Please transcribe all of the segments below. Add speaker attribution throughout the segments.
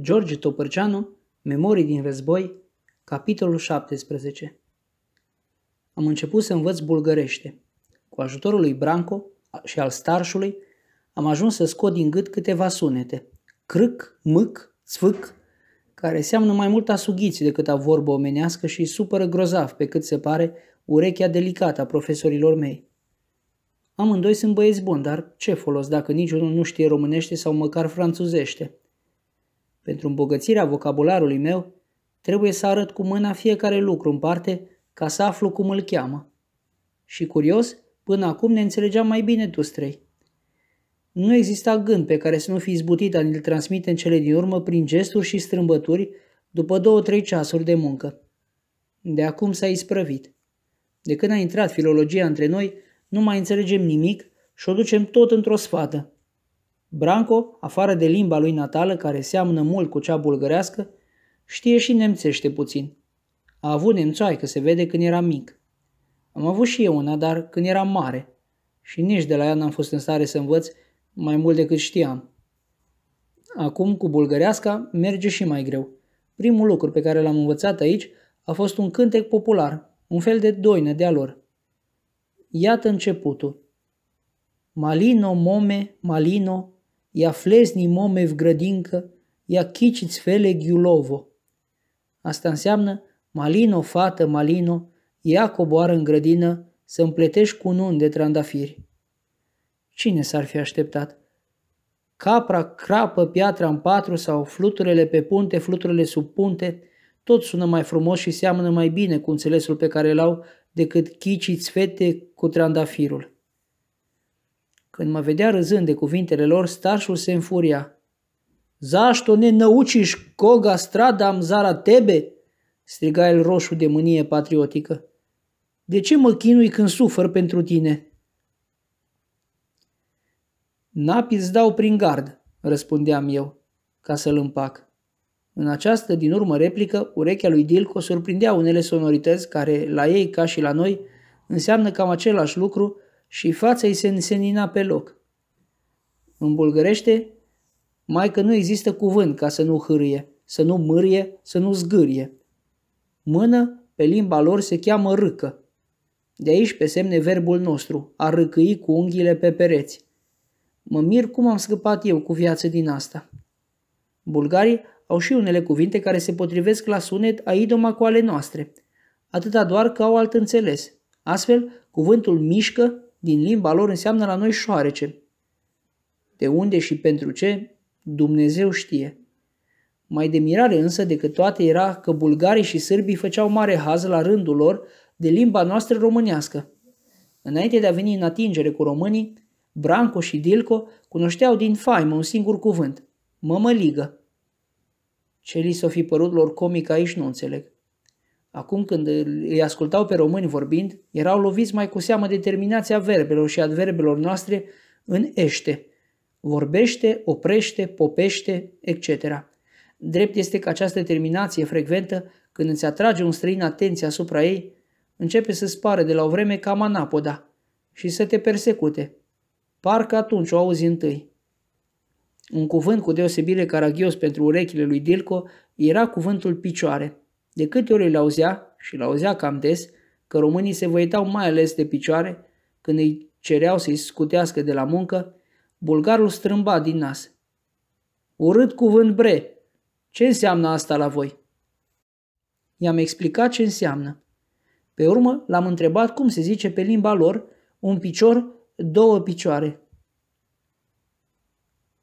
Speaker 1: George Topărceanu, Memorii din război, capitolul 17 Am început să învăț bulgărește. Cu ajutorul lui Branco și al starșului, am ajuns să scot din gât câteva sunete. Crâc, mâc, sfâc, care seamnă mai mult a sughiți decât a vorbă omenească și supără grozav pe cât se pare urechea delicată a profesorilor mei. Amândoi sunt băieți buni, dar ce folos dacă niciunul nu știe românește sau măcar franțuzește – pentru îmbogățirea vocabularului meu, trebuie să arăt cu mâna fiecare lucru în parte ca să aflu cum îl cheamă. Și curios, până acum ne înțelegeam mai bine tu trei. Nu exista gând pe care să nu fi izbutit a ne-l transmite în cele din urmă prin gesturi și strâmbături după două-trei ceasuri de muncă. De acum s-a isprăvit. De când a intrat filologia între noi, nu mai înțelegem nimic și o ducem tot într-o sfată. Branco, afară de limba lui natală, care seamănă mult cu cea bulgărească, știe și nemțește puțin. A avut că se vede când era mic. Am avut și eu una, dar când era mare. Și nici de la ea n-am fost în stare să învăț mai mult decât știam. Acum, cu bulgăreasca, merge și mai greu. Primul lucru pe care l-am învățat aici a fost un cântec popular, un fel de doină de-a lor. Iată începutul. Malino, mome, malino, Ia flesni v grădincă, ia chiciți fele ghiulovo. Asta înseamnă, malino, fată, malino, ia coboară în grădină să împletești cu nun de trandafiri. Cine s-ar fi așteptat? Capra crapă piatra în patru sau fluturele pe punte, fluturele sub punte, tot sună mai frumos și seamănă mai bine cu înțelesul pe care l-au decât chiciți fete cu trandafirul. Când mă vedea râzând de cuvintele lor, starșul se înfuria. Zașto ne nauciș coga stradam zara tebe?" striga el roșu de mânie patriotică. De ce mă chinui când sufăr pentru tine?" Napi îți dau prin gard," răspundeam eu, ca să-l împac. În această din urmă replică, urechea lui Dilco surprindea unele sonorități care, la ei ca și la noi, înseamnă cam același lucru, și fața îi se însenina pe loc. În bulgărește, mai că nu există cuvânt ca să nu hârie, să nu mârie, să nu zgârie. Mână, pe limba lor, se cheamă râcă. De aici pe semne verbul nostru, a râcâi cu unghiile pe pereți. Mă mir cum am scăpat eu cu viață din asta. Bulgarii au și unele cuvinte care se potrivesc la sunet a idoma cu ale noastre, atâta doar că au alt înțeles. Astfel, cuvântul mișcă din limba lor înseamnă la noi șoarece. De unde și pentru ce, Dumnezeu știe. Mai de mirare însă decât toate era că bulgarii și sârbii făceau mare haz la rândul lor de limba noastră românească. Înainte de a veni în atingere cu românii, Branco și Dilco cunoșteau din faimă un singur cuvânt, mămăligă. Ce li s-o fi părut lor comic aici nu înțeleg. Acum când îi ascultau pe români vorbind, erau loviți mai cu seamă determinația verbelor și adverbelor noastre în ește. Vorbește, oprește, popește, etc. Drept este că această terminație frecventă, când îți atrage un străin atenția asupra ei, începe să spare de la o vreme ca manapoda și să te persecute. Parcă atunci o auzi întâi. Un cuvânt cu deosebire caragios pentru urechile lui Dilco era cuvântul picioare – de câte ori îl auzea, și îl auzea cam des, că românii se văitau mai ales de picioare când îi cereau să-i scutească de la muncă, bulgarul strâmba din nas. Urât cuvânt bre! Ce înseamnă asta la voi? I-am explicat ce înseamnă. Pe urmă l-am întrebat cum se zice pe limba lor un picior, două picioare.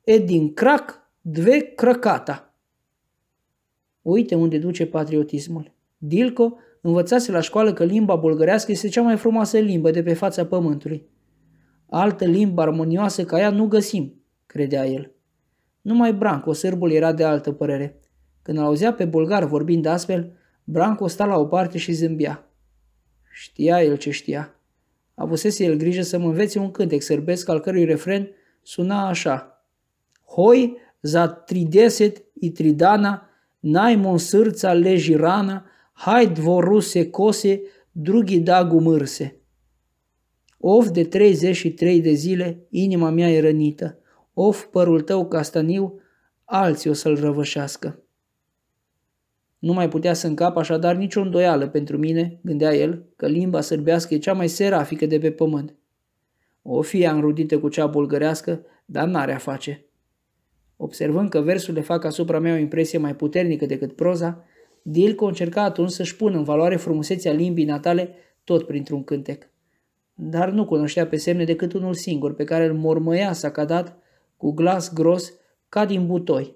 Speaker 1: E din crac, dve crăcata. Uite unde duce patriotismul. Dilco învățase la școală că limba bulgărească este cea mai frumoasă limbă de pe fața pământului. Altă limbă armonioasă ca ea nu găsim, credea el. Numai Branco, sârbul, era de altă părere. Când auzea pe bulgar vorbind astfel, Branco sta la o parte și zâmbea. Știa el ce știa. Avusese el grijă să mă învețe un cântec sârbesc al cărui refren suna așa. Hoi za trideset i tridana mon srca leji rana, hai dvoruse cose, drugi dagu mârse. Of, de 33 de zile, inima mea e rănită. Of, părul tău castaniu, alții o să-l răvășească. Nu mai putea să încap așadar nicio îndoială pentru mine, gândea el, că limba sârbească e cea mai serafică de pe pământ. O fie înrudită cu cea bulgărească, dar n-are a face observând că versurile fac asupra mea o impresie mai puternică decât proza, Dielco încerca atunci să-și pună în valoare frumusețea limbii natale tot printr-un cântec. Dar nu cunoștea pe semne decât unul singur, pe care îl mormăia sacadat, cu glas gros, ca din butoi.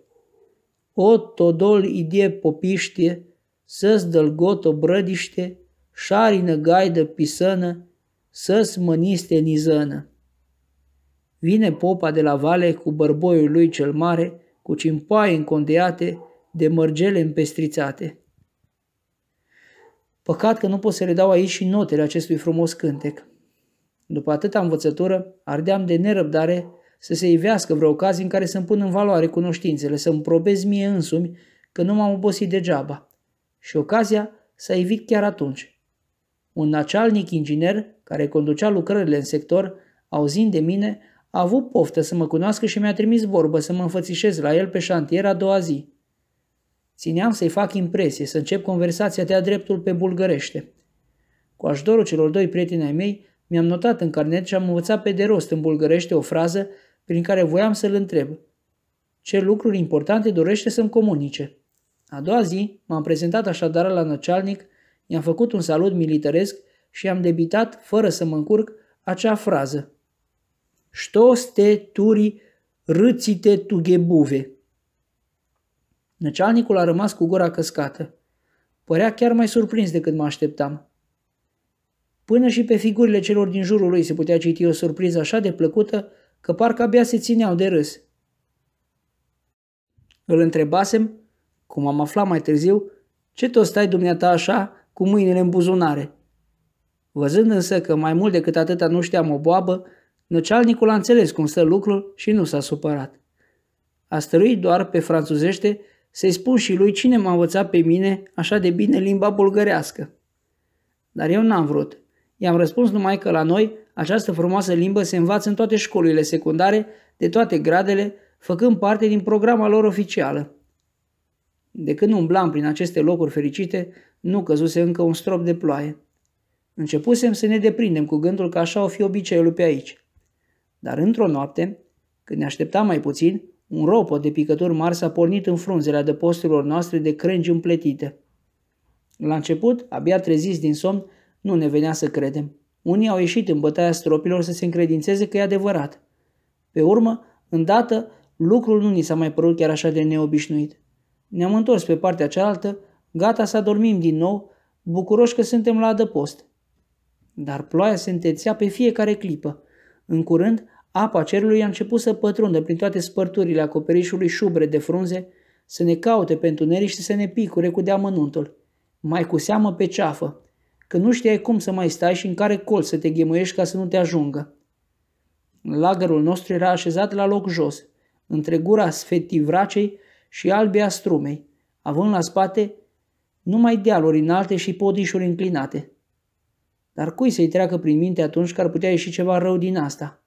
Speaker 1: O todol idie popiște, să-ți dălgot o brădiște, șarină gaidă pisănă, să-ți măniste nizănă. Vine popa de la vale cu bărboiul lui cel mare, cu cimpoaie încondeate, de mărgele împestrițate. Păcat că nu pot să le dau aici și notele acestui frumos cântec. După atâta învățătură, ardeam de nerăbdare să se ivească vreo ocazie în care să-mi pun în valoare cunoștințele, să-mi probez mie însumi că nu m-am obosit degeaba. Și ocazia s-a ivit chiar atunci. Un nacealnic inginer care conducea lucrările în sector, auzind de mine, a avut poftă să mă cunoască și mi-a trimis vorbă să mă înfățișez la el pe șantier a doua zi. Țineam să-i fac impresie, să încep conversația de-a dreptul pe bulgărește. Cu ajutorul celor doi prieteni ai mei, mi-am notat în carnet și am învățat pe de rost în bulgărește o frază prin care voiam să-l întreb. Ce lucruri importante dorește să-mi comunice? A doua zi m-am prezentat așadar la năcealnic, i-am făcut un salut militaresc și am debitat, fără să mă încurc, acea frază – ste turi râțite tugebuve. Năcealnicul a rămas cu gura căscată. Părea chiar mai surprins decât mă așteptam. Până și pe figurile celor din jurul lui se putea citi o surpriză așa de plăcută că parcă abia se țineau de râs. Îl întrebasem, cum am aflat mai târziu, ce tot stai dumneata așa, cu mâinile în buzunare? Văzând însă că mai mult decât atâta nu știam o boabă, Năcealnicul a înțeles cum stă lucrul și nu s-a supărat. A stăruit doar pe franțuzește să-i spun și lui cine m-a învățat pe mine așa de bine limba bulgărească. Dar eu n-am vrut. I-am răspuns numai că la noi această frumoasă limbă se învață în toate școlile secundare, de toate gradele, făcând parte din programa lor oficială. De când umblam prin aceste locuri fericite, nu căzuse încă un strop de ploaie. Începusem să ne deprindem cu gândul că așa o fi obiceiul pe aici. Dar într-o noapte, când ne așteptam mai puțin, un ropo de picături mari s-a pornit în frunzele adăposturilor noastre de crengi împletite. La început, abia treziți din somn, nu ne venea să credem. Unii au ieșit în bătaia stropilor să se încredințeze că e adevărat. Pe urmă, îndată, lucrul nu ni s-a mai părut chiar așa de neobișnuit. Ne-am întors pe partea cealaltă, gata să dormim din nou, bucuroși că suntem la adăpost. Dar ploaia se întețea pe fiecare clipă. În curând Apa cerului a început să pătrundă prin toate spărturile acoperișului șubre de frunze, să ne caute pentru nerici și să ne picure cu deamănuntul. Mai cu seamă pe ceafă, că nu știai cum să mai stai și în care col să te ghemuiești ca să nu te ajungă. Lagărul nostru era așezat la loc jos, între gura sfetivracei și albia strumei, având la spate numai dealuri înalte și podișuri înclinate. Dar cui să-i treacă prin minte atunci că ar putea ieși ceva rău din asta?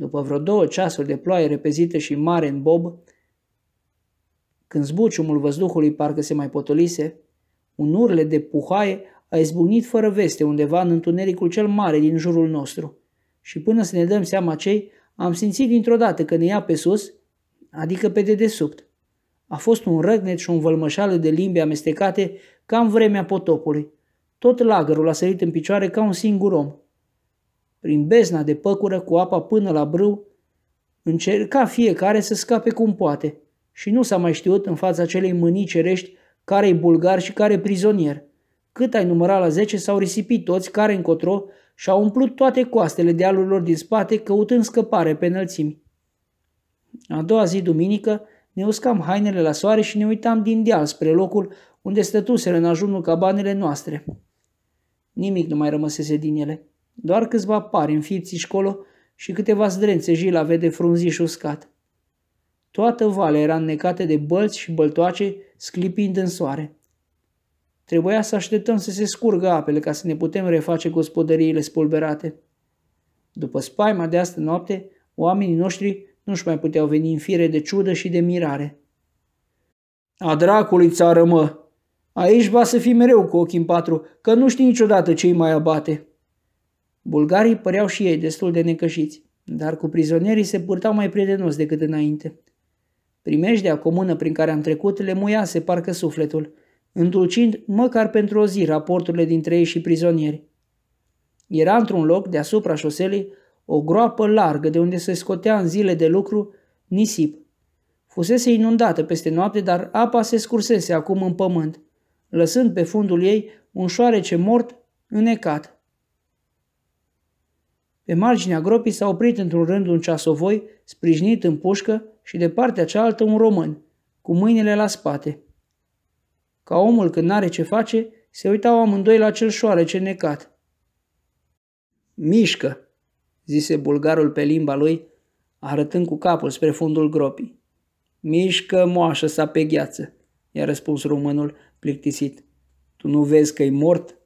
Speaker 1: După vreo două ceasuri de ploaie repezite și mare în bob, când zbuciumul văzduhului parcă se mai potolise, un urle de puhaie a izbucnit fără veste undeva în întunericul cel mare din jurul nostru. Și până să ne dăm seama cei, am simțit dintr-o dată că ne ia pe sus, adică pe dedesubt. A fost un răgnet și un vălmășală de limbi amestecate ca în vremea potopului. Tot lagărul a sărit în picioare ca un singur om prin bezna de păcură cu apa până la brâu, încerca fiecare să scape cum poate și nu s-a mai știut în fața acelei mânii cerești care-i bulgar și care prizonier. Cât ai numărat la zece s-au risipit toți care încotro și-au umplut toate coastele dealurilor din spate căutând scăpare pe înălțimi. A doua zi, duminică, ne uscam hainele la soare și ne uitam din deal spre locul unde stătuseră în ajunul cabanele noastre. Nimic nu mai rămăsese din ele doar câțiva pari înfirți și colo și câteva zdrențe jila vede frunzi și uscat. Toată valea era înnecată de bălți și băltoace, sclipind în soare. Trebuia să așteptăm să se scurgă apele ca să ne putem reface gospodăriile spulberate. După spaima de astă noapte, oamenii noștri nu-și mai puteau veni în fire de ciudă și de mirare. A dracului țară, mă! Aici va să fii mereu cu ochii în patru, că nu știi niciodată ce-i mai abate!" Bulgarii păreau și ei destul de necășiți, dar cu prizonierii se purtau mai prietenos decât înainte. Primejdea comună prin care am trecut le muiase parcă sufletul, îndulcind măcar pentru o zi raporturile dintre ei și prizonieri. Era într-un loc, deasupra șoselei, o groapă largă de unde se scotea în zile de lucru nisip. Fusese inundată peste noapte, dar apa se scursese acum în pământ, lăsând pe fundul ei un șoarece mort înecat. Pe marginea gropii s-a oprit într-un rând un ceasovoi, sprijinit în pușcă și de partea cealaltă un român, cu mâinile la spate. Ca omul când n-are ce face, se uitau amândoi la cel șoarece necat. Mișcă, zise bulgarul pe limba lui, arătând cu capul spre fundul gropii. Mișcă moașă sa pe gheață, i-a răspuns românul plictisit. Tu nu vezi că-i mort?